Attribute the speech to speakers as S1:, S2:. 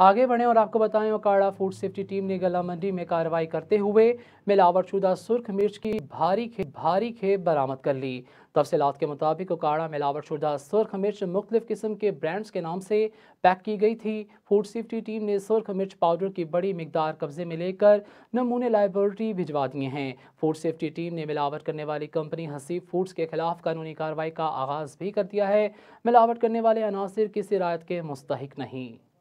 S1: आगे बढ़ें और आपको बताएं ओकाड़ा फूड सेफ्टी टीम ने गला मंडी में कार्रवाई करते हुए मिलावटशुदा सुर्ख मिर्च की भारी खेप भारी खेप बरामद कर ली तफसीत के मुताबिक ओकाड़ा मिलावटशुदा सुर्ख मिर्च मुख्तफ किस्म के ब्रांड्स के नाम से पैक की गई थी फूड सेफ्टी टीम ने सुर्ख मिर्च पाउडर की बड़ी मकदार कब्जे में लेकर नमूने लाइब्रेटरी भिजवा दिए हैं फूड सेफ्टी टीम ने मिलावट करने वाली कंपनी हसीब फूड्स के खिलाफ कानूनी कार्रवाई का आगाज भी कर दिया है मिलावट करने वाले अनासर किसी रायत के मुस्तक नहीं